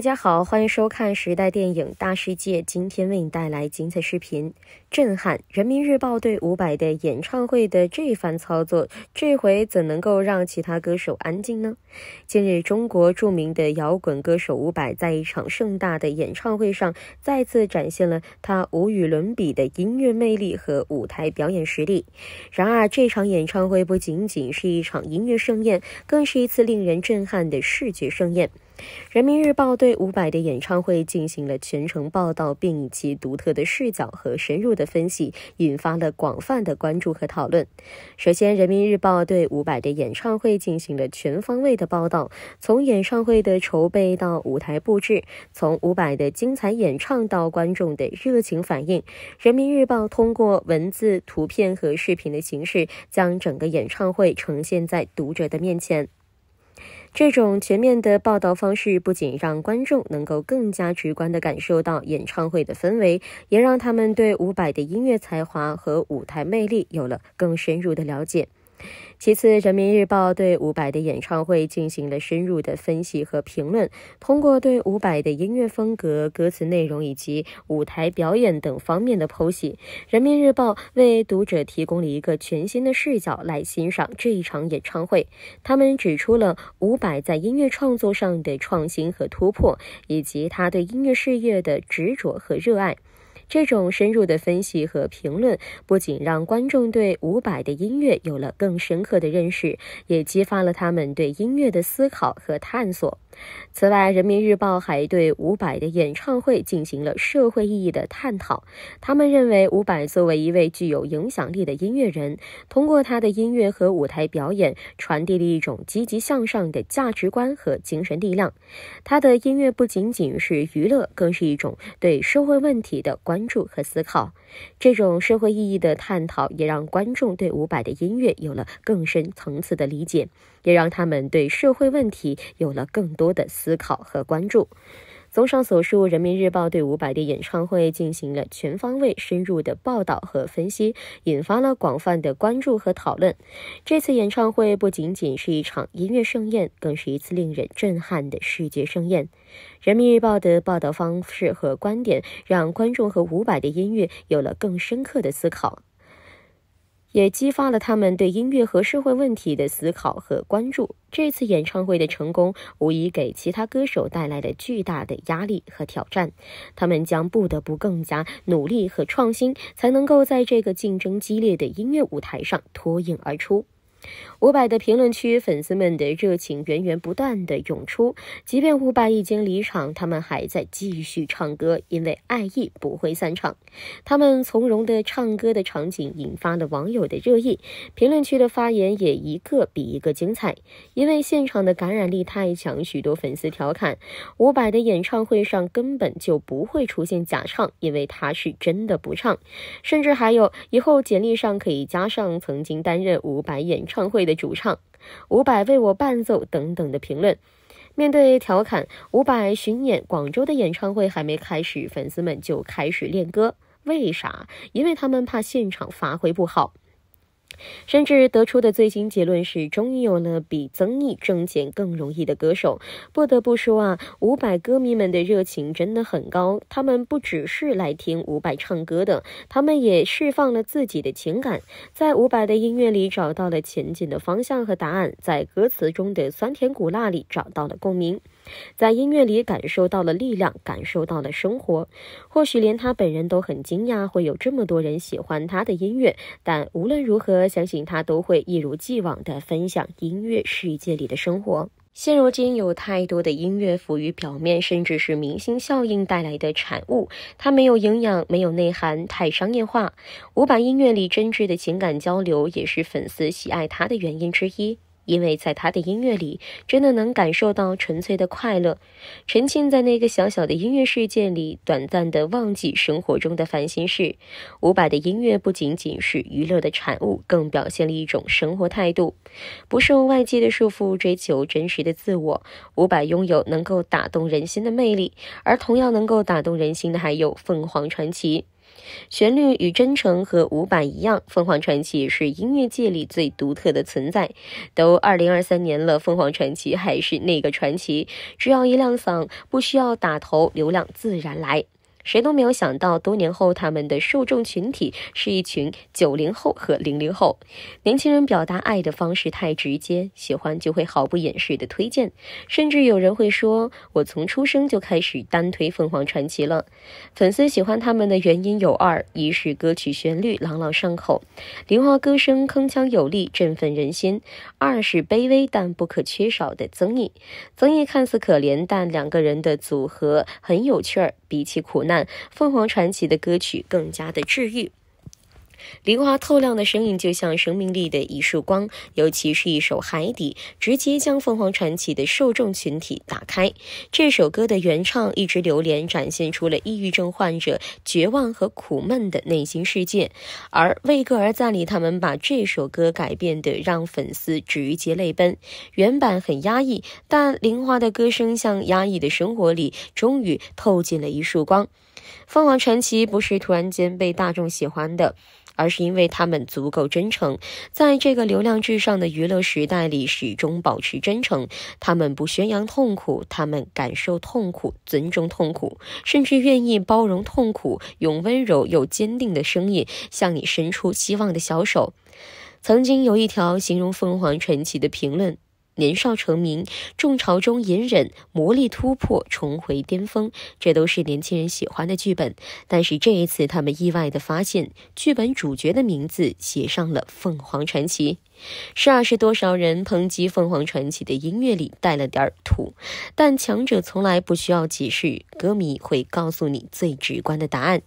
大家好，欢迎收看《时代电影大世界》，今天为你带来精彩视频。震撼！人民日报对伍佰的演唱会的这番操作，这回怎能够让其他歌手安静呢？近日，中国著名的摇滚歌手伍佰在一场盛大的演唱会上，再次展现了他无与伦比的音乐魅力和舞台表演实力。然而，这场演唱会不仅仅是一场音乐盛宴，更是一次令人震撼的视觉盛宴。人民日报对伍佰的演唱会进行了全程报道，并以其独特的视角和深入的分析，引发了广泛的关注和讨论。首先，人民日报对伍佰的演唱会进行了全方位的报道，从演唱会的筹备到舞台布置，从伍佰的精彩演唱到观众的热情反应，人民日报通过文字、图片和视频的形式，将整个演唱会呈现在读者的面前。这种全面的报道方式，不仅让观众能够更加直观地感受到演唱会的氛围，也让他们对伍佰的音乐才华和舞台魅力有了更深入的了解。其次，《人民日报》对伍佰的演唱会进行了深入的分析和评论。通过对伍佰的音乐风格、歌词内容以及舞台表演等方面的剖析，《人民日报》为读者提供了一个全新的视角来欣赏这一场演唱会。他们指出了伍佰在音乐创作上的创新和突破，以及他对音乐事业的执着和热爱。这种深入的分析和评论，不仅让观众对伍佰的音乐有了更深刻的认识，也激发了他们对音乐的思考和探索。此外，《人民日报》还对伍佰的演唱会进行了社会意义的探讨。他们认为，伍佰作为一位具有影响力的音乐人，通过他的音乐和舞台表演，传递了一种积极向上的价值观和精神力量。他的音乐不仅仅是娱乐，更是一种对社会问题的关。关注和思考，这种社会意义的探讨也让观众对伍佰的音乐有了更深层次的理解，也让他们对社会问题有了更多的思考和关注。综上所述，《人民日报》对伍佰的演唱会进行了全方位、深入的报道和分析，引发了广泛的关注和讨论。这次演唱会不仅仅是一场音乐盛宴，更是一次令人震撼的世界盛宴。《人民日报》的报道方式和观点，让观众和伍佰的音乐有了更深刻的思考。也激发了他们对音乐和社会问题的思考和关注。这次演唱会的成功，无疑给其他歌手带来了巨大的压力和挑战。他们将不得不更加努力和创新，才能够在这个竞争激烈的音乐舞台上脱颖而出。伍佰的评论区，粉丝们的热情源源不断的涌出。即便伍佰已经离场，他们还在继续唱歌，因为爱意不会散场。他们从容的唱歌的场景引发了网友的热议，评论区的发言也一个比一个精彩。因为现场的感染力太强，许多粉丝调侃：伍佰的演唱会上根本就不会出现假唱，因为他是真的不唱。甚至还有，以后简历上可以加上曾经担任伍佰演。唱会的主唱，伍佰为我伴奏等等的评论。面对调侃，伍佰巡演广州的演唱会还没开始，粉丝们就开始练歌。为啥？因为他们怕现场发挥不好。甚至得出的最新结论是，终于有了比曾毅挣钱更容易的歌手。不得不说啊，伍佰歌迷们的热情真的很高，他们不只是来听伍佰唱歌的，他们也释放了自己的情感，在伍佰的音乐里找到了前进的方向和答案，在歌词中的酸甜苦辣里找到了共鸣。在音乐里感受到了力量，感受到了生活。或许连他本人都很惊讶，会有这么多人喜欢他的音乐。但无论如何，相信他都会一如既往地分享音乐世界里的生活。现如今，有太多的音乐浮于表面，甚至是明星效应带来的产物。它没有营养，没有内涵，太商业化。五佰音乐里真挚的情感交流，也是粉丝喜爱他的原因之一。因为在他的音乐里，真的能感受到纯粹的快乐，沉浸在那个小小的音乐世界里，短暂的忘记生活中的烦心事。伍佰的音乐不仅仅是娱乐的产物，更表现了一种生活态度，不受外界的束缚，追求真实的自我。伍佰拥有能够打动人心的魅力，而同样能够打动人心的还有凤凰传奇。旋律与真诚和伍佰一样，凤凰传奇是音乐界里最独特的存在。都二零二三年了，凤凰传奇还是那个传奇，只要一亮嗓，不需要打头，流量自然来。谁都没有想到，多年后他们的受众群体是一群九零后和零零后年轻人。表达爱的方式太直接，喜欢就会毫不掩饰的推荐，甚至有人会说：“我从出生就开始单推凤凰传奇了。”粉丝喜欢他们的原因有二：一是歌曲旋律朗朗上口，林花歌声铿锵有力，振奋人心；二是卑微但不可缺少的曾毅。曾毅看似可怜，但两个人的组合很有趣儿。比起苦难，《凤凰传奇》的歌曲更加的治愈。玲花透亮的声音就像生命力的一束光，尤其是一首《海底》，直接将凤凰传奇的受众群体打开。这首歌的原唱一直流连，展现出了抑郁症患者绝望和苦闷的内心世界。而为歌而赞里，他们把这首歌改编的，让粉丝直接泪奔。原版很压抑，但玲花的歌声像压抑的生活里，终于透进了一束光。凤凰传奇不是突然间被大众喜欢的。而是因为他们足够真诚，在这个流量至上的娱乐时代里，始终保持真诚。他们不宣扬痛苦，他们感受痛苦，尊重痛苦，甚至愿意包容痛苦，用温柔又坚定的声音向你伸出希望的小手。曾经有一条形容凤凰传奇的评论。年少成名，众潮中隐忍，磨砺突破，重回巅峰，这都是年轻人喜欢的剧本。但是这一次，他们意外地发现，剧本主角的名字写上了《凤凰传奇》。是啊，是多少人抨击《凤凰传奇》的音乐里带了点土？但强者从来不需要解释，歌迷会告诉你最直观的答案。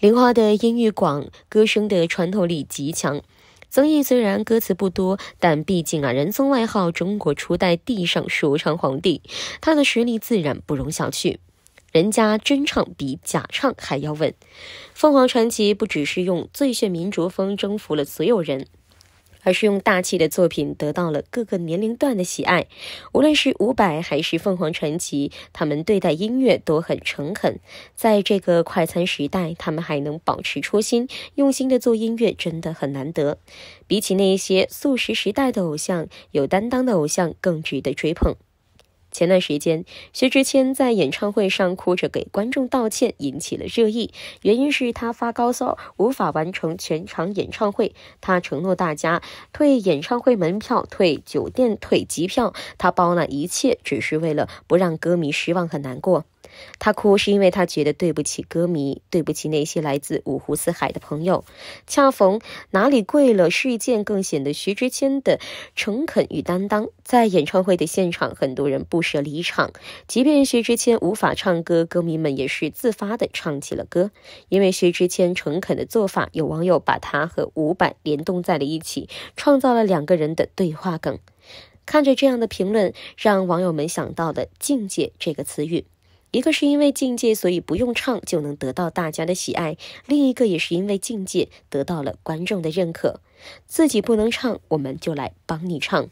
玲花的音域广，歌声的穿透力极强。曾毅虽然歌词不多，但毕竟啊，人送外号“中国初代地上说唱皇帝”，他的实力自然不容小觑。人家真唱比假唱还要稳。凤凰传奇不只是用最炫民族风征服了所有人。而是用大气的作品得到了各个年龄段的喜爱，无论是伍佰还是凤凰传奇，他们对待音乐都很诚恳。在这个快餐时代，他们还能保持初心，用心的做音乐，真的很难得。比起那些素食时代的偶像，有担当的偶像更值得追捧。前段时间，薛之谦在演唱会上哭着给观众道歉，引起了热议。原因是他发高烧，无法完成全场演唱会。他承诺大家退演唱会门票、退酒店、退机票，他包揽一切，只是为了不让歌迷失望，和难过。他哭是因为他觉得对不起歌迷，对不起那些来自五湖四海的朋友。恰逢哪里贵了事件，更显得薛之谦的诚恳与担当。在演唱会的现场，很多人不舍离场，即便薛之谦无法唱歌，歌迷们也是自发的唱起了歌。因为薛之谦诚恳的做法，有网友把他和伍佰联动在了一起，创造了两个人的对话梗。看着这样的评论，让网友们想到了“境界”这个词语。一个是因为境界，所以不用唱就能得到大家的喜爱；另一个也是因为境界，得到了观众的认可。自己不能唱，我们就来帮你唱。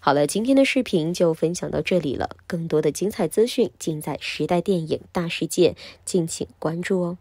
好了，今天的视频就分享到这里了。更多的精彩资讯尽在《时代电影大世界，敬请关注哦。